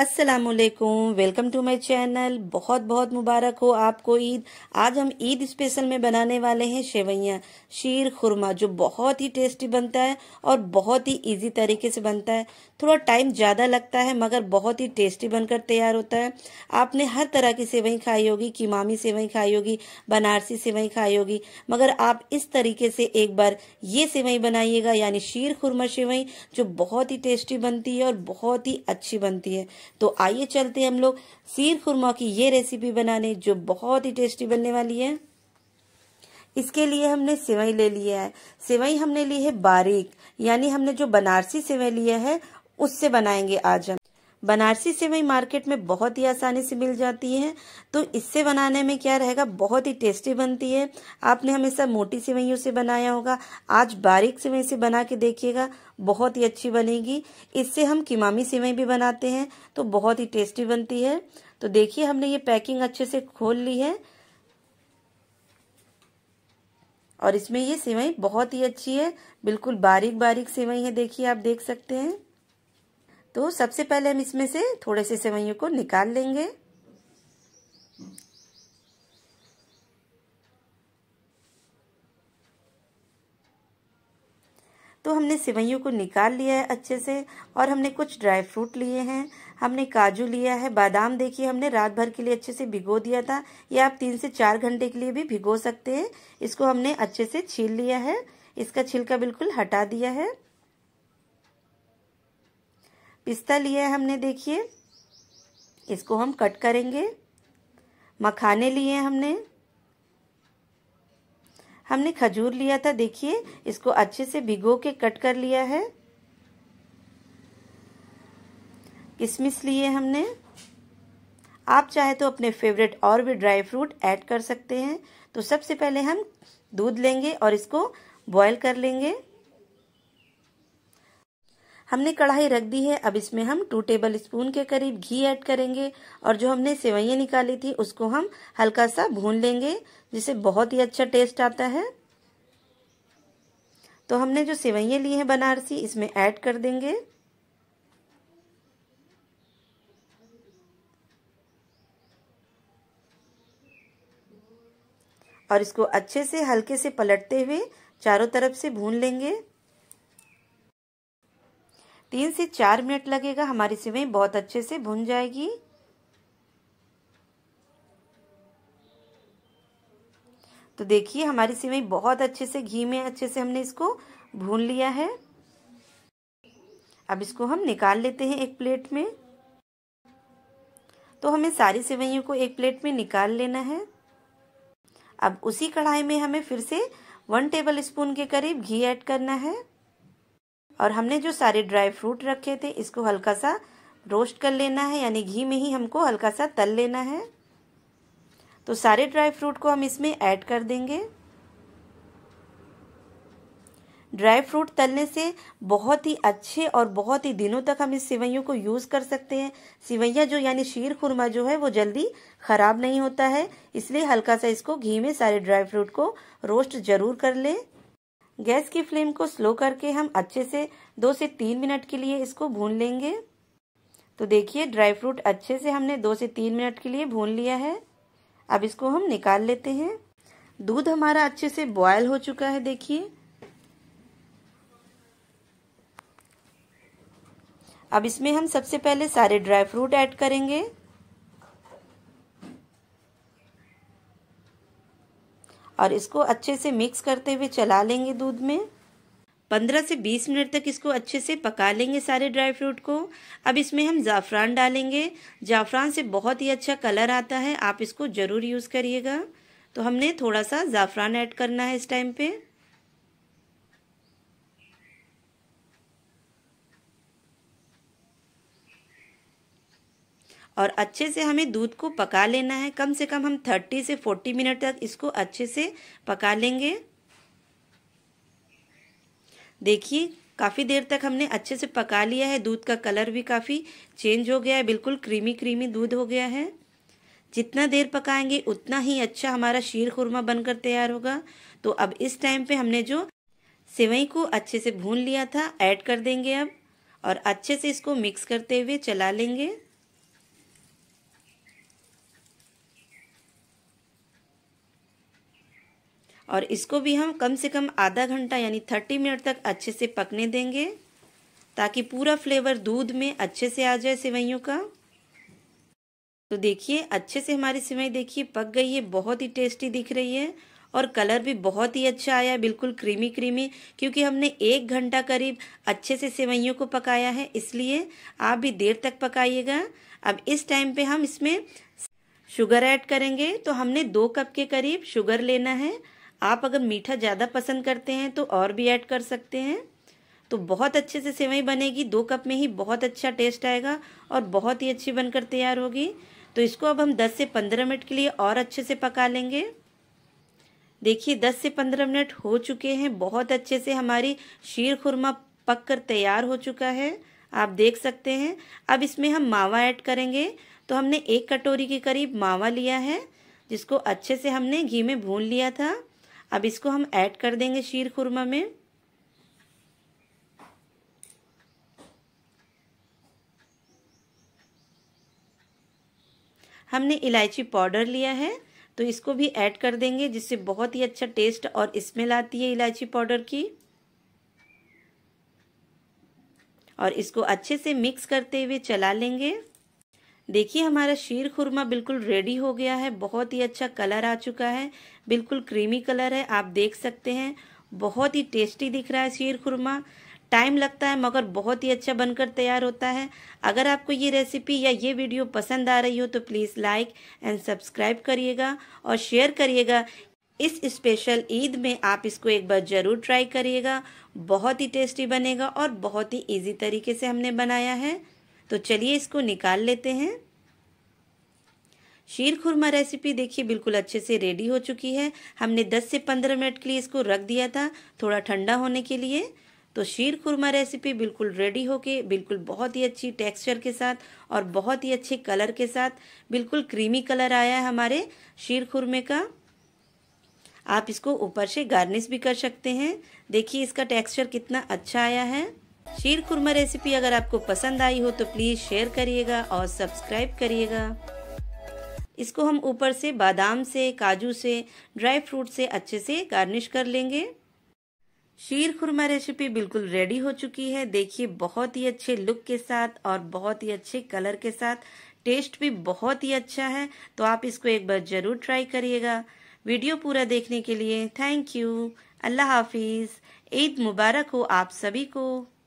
असलकुम welcome to my channel बहुत बहुत मुबारक हो आपको ईद आज हम ईद स्पेशल में बनाने वाले हैं शेवैया शीर खुरमा जो बहुत ही टेस्टी बनता है और बहुत ही इजी तरीके से बनता है थोड़ा टाइम ज़्यादा लगता है मगर बहुत ही टेस्टी बनकर तैयार होता है आपने हर तरह की सेवई खाई होगी कीमामी सेवई खाई होगी बनारसी सेवई खाई होगी मगर आप इस तरीके से एक बार ये सेवई बनाइएगा यानी शीर खुरमा सेवई जो बहुत ही टेस्टी बनती है और बहुत ही अच्छी बनती है तो आइए चलते हम लोग सीर खुरमा की ये रेसिपी बनाने जो बहुत ही टेस्टी बनने वाली है इसके लिए हमने सेवई ले लिया है सेवई हमने ली है बारीक यानी हमने जो बनारसी सेवई लिया है उससे बनाएंगे आज हम बनारसी सेवई मार्केट में बहुत ही आसानी से मिल जाती है तो इससे बनाने में क्या रहेगा बहुत ही टेस्टी बनती है आपने हमेशा मोटी सेवइयों से बनाया होगा आज बारीक सेवई से बना के देखिएगा बहुत ही अच्छी बनेगी इससे हम किमामी सेवई भी बनाते हैं तो बहुत ही टेस्टी बनती है तो देखिए हमने ये पैकिंग अच्छे से खोल ली है और इसमें ये सेवई बहुत ही अच्छी है बिल्कुल बारीक बारीक सेवई है देखिए आप देख सकते हैं तो सबसे पहले हम इसमें से थोड़े से सेवैयों को निकाल लेंगे तो हमने सेवैयों को निकाल लिया है अच्छे से और हमने कुछ ड्राई फ्रूट लिए हैं हमने काजू लिया है बादाम देखिए हमने रात भर के लिए अच्छे से भिगो दिया था या आप तीन से चार घंटे के लिए भी भिगो सकते हैं इसको हमने अच्छे से छील लिया है इसका छिलका बिल्कुल हटा दिया है पिस्ता लिया है हमने देखिए इसको हम कट करेंगे मखाने लिए हमने हमने खजूर लिया था देखिए इसको अच्छे से भिगो के कट कर लिया है किशमिश लिए हमने आप चाहे तो अपने फेवरेट और भी ड्राई फ्रूट ऐड कर सकते हैं तो सबसे पहले हम दूध लेंगे और इसको बॉईल कर लेंगे हमने कढ़ाई रख दी है अब इसमें हम टू टेबल स्पून के करीब घी ऐड करेंगे और जो हमने सेवैया निकाली थी उसको हम हल्का सा भून लेंगे जिसे बहुत ही अच्छा टेस्ट आता है तो हमने जो सेवैया ली हैं बनारसी इसमें ऐड कर देंगे और इसको अच्छे से हल्के से पलटते हुए चारों तरफ से भून लेंगे तीन से चार मिनट लगेगा हमारी सिवई बहुत अच्छे से भुन जाएगी तो देखिए हमारी सिवई बहुत अच्छे से घी में अच्छे से हमने इसको भून लिया है अब इसको हम निकाल लेते हैं एक प्लेट में तो हमें सारी सिवइयों को एक प्लेट में निकाल लेना है अब उसी कढ़ाई में हमें फिर से वन टेबल स्पून के करीब घी ऐड करना है और हमने जो सारे ड्राई फ्रूट रखे थे इसको हल्का सा रोस्ट कर लेना है यानी घी में ही हमको हल्का सा तल लेना है तो सारे ड्राई फ्रूट को हम इसमें ऐड कर देंगे ड्राई फ्रूट तलने से बहुत ही अच्छे और बहुत ही दिनों तक हम इस सिवैयों को यूज़ कर सकते हैं सिवैया जो यानी शीर खुरमा जो है वो जल्दी ख़राब नहीं होता है इसलिए हल्का सा इसको घी में सारे ड्राई फ्रूट को रोस्ट ज़रूर कर लें गैस की फ्लेम को स्लो करके हम अच्छे से दो से तीन मिनट के लिए इसको भून लेंगे तो देखिए ड्राई फ्रूट अच्छे से हमने दो से तीन मिनट के लिए भून लिया है अब इसको हम निकाल लेते हैं दूध हमारा अच्छे से बॉयल हो चुका है देखिए अब इसमें हम सबसे पहले सारे ड्राई फ्रूट ऐड करेंगे और इसको अच्छे से मिक्स करते हुए चला लेंगे दूध में पंद्रह से बीस मिनट तक इसको अच्छे से पका लेंगे सारे ड्राई फ्रूट को अब इसमें हम ज़ाफ़रान डालेंगे ज़ाफ़रान से बहुत ही अच्छा कलर आता है आप इसको ज़रूर यूज़ करिएगा तो हमने थोड़ा सा ज़ाफ़रान ऐड करना है इस टाइम पर और अच्छे से हमें दूध को पका लेना है कम से कम हम थर्टी से फोर्टी मिनट तक इसको अच्छे से पका लेंगे देखिए काफ़ी देर तक हमने अच्छे से पका लिया है दूध का कलर भी काफ़ी चेंज हो गया है बिल्कुल क्रीमी क्रीमी दूध हो गया है जितना देर पकाएंगे उतना ही अच्छा हमारा शीर खुरमा बनकर तैयार होगा तो अब इस टाइम पे हमने जो सेवई को अच्छे से भून लिया था ऐड कर देंगे अब और अच्छे से इसको मिक्स करते हुए चला लेंगे और इसको भी हम कम से कम आधा घंटा यानी थर्टी मिनट तक अच्छे से पकने देंगे ताकि पूरा फ्लेवर दूध में अच्छे से आ जाए सेवैयों का तो देखिए अच्छे से हमारी सिवई देखिए पक गई है बहुत ही टेस्टी दिख रही है और कलर भी बहुत ही अच्छा आया है बिल्कुल क्रीमी क्रीमी क्योंकि हमने एक घंटा करीब अच्छे से सेवैयों को पकाया है इसलिए आप भी देर तक पकाइएगा अब इस टाइम पे हम इसमें शुगर ऐड करेंगे तो हमने दो कप के करीब शुगर लेना है आप अगर मीठा ज़्यादा पसंद करते हैं तो और भी ऐड कर सकते हैं तो बहुत अच्छे से सेवई बनेगी दो कप में ही बहुत अच्छा टेस्ट आएगा और बहुत ही अच्छी बनकर तैयार होगी तो इसको अब हम 10 से 15 मिनट के लिए और अच्छे से पका लेंगे देखिए 10 से 15 मिनट हो चुके हैं बहुत अच्छे से हमारी शीर खुरमा पक कर तैयार हो चुका है आप देख सकते हैं अब इसमें हम मावा ऐड करेंगे तो हमने एक कटोरी के करीब मावा लिया है जिसको अच्छे से हमने घी में भून लिया था अब इसको हम ऐड कर देंगे शीर खुरमा में हमने इलायची पाउडर लिया है तो इसको भी ऐड कर देंगे जिससे बहुत ही अच्छा टेस्ट और स्मेल आती है इलायची पाउडर की और इसको अच्छे से मिक्स करते हुए चला लेंगे देखिए हमारा शीर खुरमा बिल्कुल रेडी हो गया है बहुत ही अच्छा कलर आ चुका है बिल्कुल क्रीमी कलर है आप देख सकते हैं बहुत ही टेस्टी दिख रहा है शीर खुरमा टाइम लगता है मगर बहुत ही अच्छा बनकर तैयार होता है अगर आपको ये रेसिपी या ये वीडियो पसंद आ रही हो तो प्लीज़ लाइक एंड सब्सक्राइब करिएगा और शेयर करिएगा इस स्पेशल ईद में आप इसको एक बार ज़रूर ट्राई करिएगा बहुत ही टेस्टी बनेगा और बहुत ही इजी तरीके से हमने बनाया है तो चलिए इसको निकाल लेते हैं शीर खुरमा रेसिपी देखिए बिल्कुल अच्छे से रेडी हो चुकी है हमने 10 से 15 मिनट के लिए इसको रख दिया था थोड़ा ठंडा होने के लिए तो शीर खुरमा रेसिपी बिल्कुल रेडी होके बिल्कुल बहुत ही अच्छी टेक्सचर के साथ और बहुत ही अच्छे कलर के साथ बिल्कुल क्रीमी कलर आया है हमारे शीर खुरमे का आप इसको ऊपर से गार्निश भी कर सकते हैं देखिए इसका टेक्सचर कितना अच्छा आया है शीर कुरमा रेसिपी अगर आपको पसंद आई हो तो प्लीज़ शेयर करिएगा और सब्सक्राइब करिएगा इसको हम ऊपर से बादाम से काजू से ड्राई फ्रूट से अच्छे से गार्निश कर लेंगे शीर खुरमा रेसिपी बिल्कुल रेडी हो चुकी है देखिए बहुत ही अच्छे लुक के साथ और बहुत ही अच्छे कलर के साथ टेस्ट भी बहुत ही अच्छा है तो आप इसको एक बार ज़रूर ट्राई करिएगा वीडियो पूरा देखने के लिए थैंक यू अल्लाह हाफिज़ ईद मुबारक हो आप सभी को